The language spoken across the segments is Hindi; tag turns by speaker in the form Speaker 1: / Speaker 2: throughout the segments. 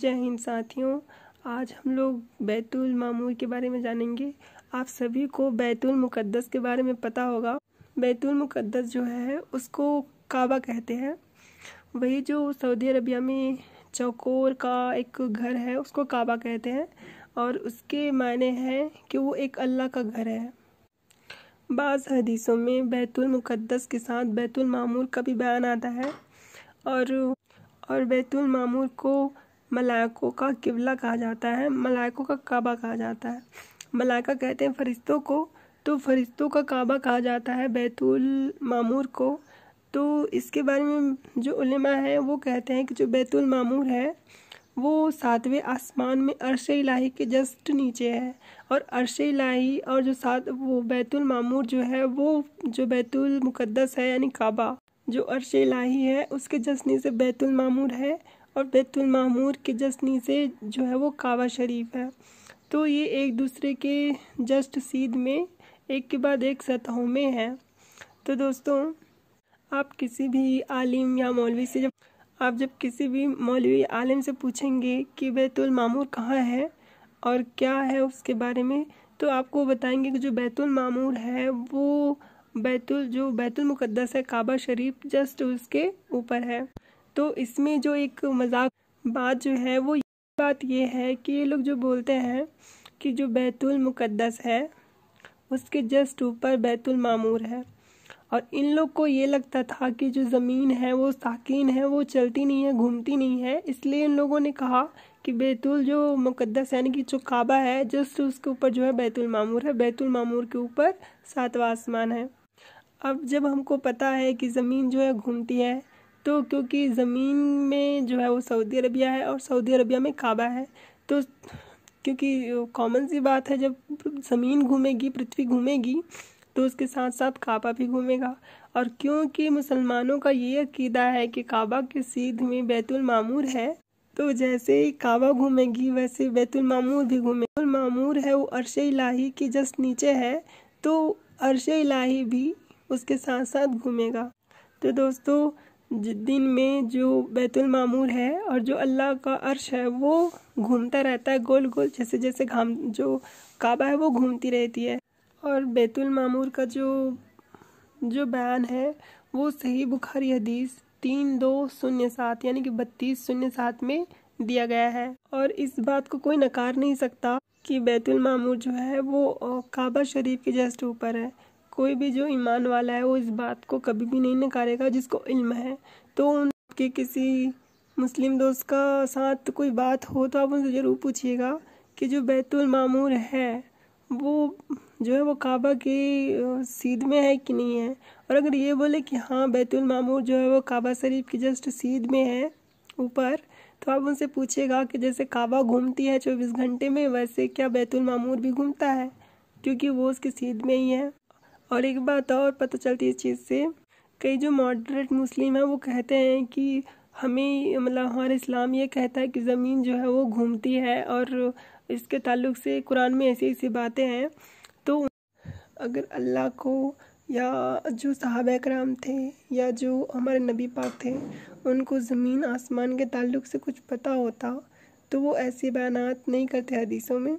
Speaker 1: जय हिंद साथियों आज हम लोग बैतुल मामूर के बारे में जानेंगे आप सभी को बैतुल मुक़द्दस के बारे में पता होगा बैतुल मुक़द्दस जो है उसको काबा कहते हैं वही जो सऊदी अरबिया में चौकोर का एक घर है उसको काबा कहते हैं और उसके मायने हैं कि वो एक अल्लाह का घर है बाज़ हदीसों में बैतुल मुक़द्दस के साथ बैतुल मामूर का भी बयान आता है और और बैतुल मामूर को मलायकों का किबला कहा जाता है मलायकों का काबा कहा जाता है मलायका कहते हैं फरिश्तों को तो फरिश्तों का काबा कहा जाता है बैतुल मामूर को तो इसके बारे में जो उलमा है वो कहते हैं कि जो बैतुल मामूर है वो सातवें आसमान में अरश इलाही के जस्ट नीचे है और अरश इलाही और जो सात वो बैतुल मामूर जो है वो जो बैतुल मुकद्दस है यानी काबा जो अरश इलाही है उसके जस्ट नीचे बैतुल मामूर है और मामूर के जस्ट नीचे जो है वो कावा शरीफ है तो ये एक दूसरे के जस्ट सीध में एक के बाद एक सतहों में है तो दोस्तों आप किसी भी आलिम या मौलवी से जब आप जब किसी भी मौलवी आलिम से पूछेंगे कि बैतुल मामूर कहाँ है और क्या है उसके बारे में तो आपको बताएंगे कि जो बैतुल मामूर है वो बैतुल जो बैतुल मुक़द्दस है काबा शरीफ जस्ट उसके ऊपर है तो इसमें जो एक मजाक बात जो है वो बात ये है कि ये लोग जो बोलते हैं कि जो बैतुल मुकद्दस है उसके जस्ट ऊपर बैतुल मामूर है और इन लोग को ये लगता था कि जो ज़मीन है वो साकिन है वो चलती नहीं है घूमती नहीं है इसलिए इन लोगों ने कहा कि बैतुल जो मुक़दस यानी कि जो काबा है जस्ट उसके ऊपर जो है बैतुल मामूर है बैतुल मामूर के ऊपर सातवा आसमान है अब जब हमको पता है कि ज़मीन जो है घूमती है तो क्योंकि ज़मीन में जो है वो सऊदी अरबिया है और सऊदी अरबिया में काबा है तो क्योंकि कॉमन सी बात है जब ज़मीन घूमेगी पृथ्वी घूमेगी तो उसके साथ साथ काबा भी घूमेगा और क्योंकि मुसलमानों का ये अकीदा है कि काबा के सीध में बैतुल मामूर है तो जैसे ही काबा घूमेगी वैसे बैतुल मामूर भी घूमे बैतुल मामूर है वो अरश इलाही के जस्ट नीचे है तो अरश इलाही भी उसके साथ साथ घूमेगा तो दोस्तों दिन में जो बैतुल मामूर है और जो अल्लाह का अर्श है वो घूमता रहता है गोल गोल जैसे जैसे घाम जो काबा है वो घूमती रहती है और बैतुल मामूर का जो जो बयान है वो सही बुखारी हदीस तीन दो शून्य सात यानी कि बत्तीस शून्य सात में दिया गया है और इस बात को कोई नकार नहीं सकता कि बैतुल मामूर जो है वो काबा शरीफ के जस्ट ऊपर है कोई भी जो ईमान वाला है वो इस बात को कभी भी नहीं नकारेगा जिसको इल्म है तो उनके किसी मुस्लिम दोस्त का साथ कोई बात हो तो आप उनसे ज़रूर पूछिएगा कि जो बैतुल मामूर है वो जो है वो काबा के सीध में है कि नहीं है और अगर ये बोले कि हाँ बैतुल मामूर जो है वो काबा शरीफ की जस्ट सीध में है ऊपर तो आप उनसे पूछिएगा कि जैसे काबा घूमती है चौबीस घंटे में वैसे क्या बैतुल मामूर भी घूमता है क्योंकि वो उसकी सीध में ही है और एक बात और पता चलती है इस चीज़ से कई जो मॉडरेट मुस्लिम हैं वो कहते हैं कि हमें मतलब हमारे इस्लाम ये कहता है कि ज़मीन जो है वो घूमती है और इसके ताल्लुक से कुरान में ऐसी ऐसी बातें हैं तो अगर अल्लाह को या जो साहब कराम थे या जो हमारे नबी पाक थे उनको ज़मीन आसमान के ताल्लुक से कुछ पता होता तो वो ऐसे बयान नहीं करते हदीसों में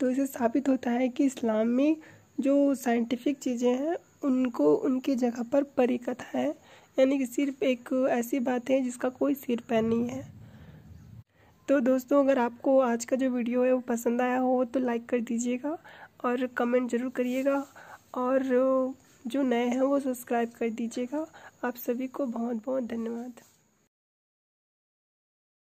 Speaker 1: तो इसे साबित होता है कि इस्लाम में जो साइंटिफिक चीज़ें हैं उनको उनकी जगह पर परी कथा है यानी कि सिर्फ एक ऐसी बात है जिसका कोई सिर पैर नहीं है तो दोस्तों अगर आपको आज का जो वीडियो है वो पसंद आया हो तो लाइक कर दीजिएगा और कमेंट ज़रूर करिएगा और जो नए हैं वो सब्सक्राइब कर दीजिएगा आप सभी को बहुत बहुत धन्यवाद